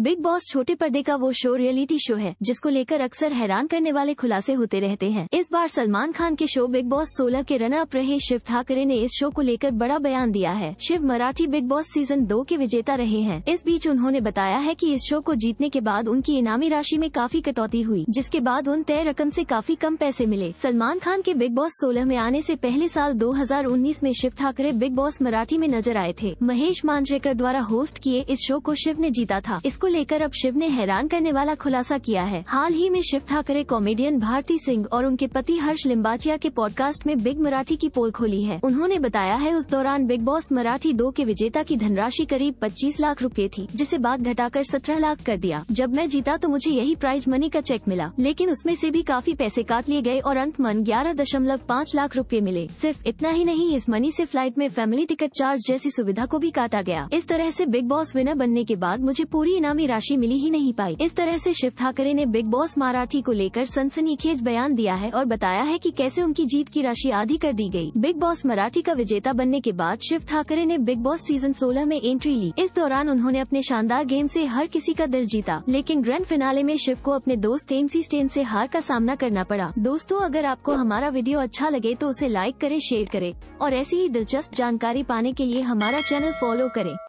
Big boss छोटे पर्दे का वो शो रियलिटी शो है जिसको लेकर अक्सर हैरान करने वाले खुलासे होते रहते हैं इस बार सलमान खान के शो बिग बॉस 16 के रन अप रहे शिव ठाकरे ने इस शो को लेकर बड़ा बयान दिया है Shiv Marathi Bigg Boss season दो के विजेता रहे हैं इस बीच उन्होंने बताया है की इस शो को जीतने के बाद उनकी इनामी राशि में काफी कटौती हुई जिसके बाद उन तय रकम ऐसी काफी कम पैसे मिले सलमान खान के बिग बॉस सोलह में आने ऐसी पहले साल दो में शिव ठाकरे बिग बॉस मराठी में नजर आए थे महेश मांजरेकर द्वारा होस्ट किए इस शो को शिव ने जीता था इसको लेकर अब शिव ने हैरान करने वाला खुलासा किया है हाल ही में शिव ठाकरे कॉमेडियन भारती सिंह और उनके पति हर्ष लिम्बाचिया के पॉडकास्ट में बिग मराठी की पोल खोली है उन्होंने बताया है उस दौरान बिग बॉस मराठी दो के विजेता की धनराशि करीब पच्चीस लाख रूपए थी जिसे बाद घटाकर सत्रह लाख कर दिया जब मैं जीता तो मुझे यही प्राइज मनी का चेक मिला लेकिन उसमें से भी काफी पैसे काट लिए गए और अंत मन ग्यारह दशमलव पाँच लाख रूपए मिले सिर्फ इतना ही नहीं इस मनी ऐसी फ्लाइट में फैमिली टिकट चार्ज जैसी सुविधा को भी काटा गया इस तरह ऐसी बिग बॉस विनर बनने के बाद मुझे पूरी इनाम में राशि मिली ही नहीं पाई इस तरह से शिव ठाकरे ने बिग बॉस मराठी को लेकर सनसनीखेज बयान दिया है और बताया है कि कैसे उनकी जीत की राशि आधी कर दी गई। बिग बॉस मराठी का विजेता बनने के बाद शिव ठाकरे ने बिग बॉस सीजन सोलह में एंट्री ली इस दौरान उन्होंने अपने शानदार गेम ऐसी हर किसी का दिल जीता लेकिन ग्रैंड फिनाले में शिव को अपने दोस्त एमसी स्टेन ऐसी हार का सामना करना पड़ा दोस्तों अगर आपको हमारा वीडियो अच्छा लगे तो उसे लाइक करे शेयर करे और ऐसी ही दिलचस्प जानकारी पाने के लिए हमारा चैनल फॉलो करें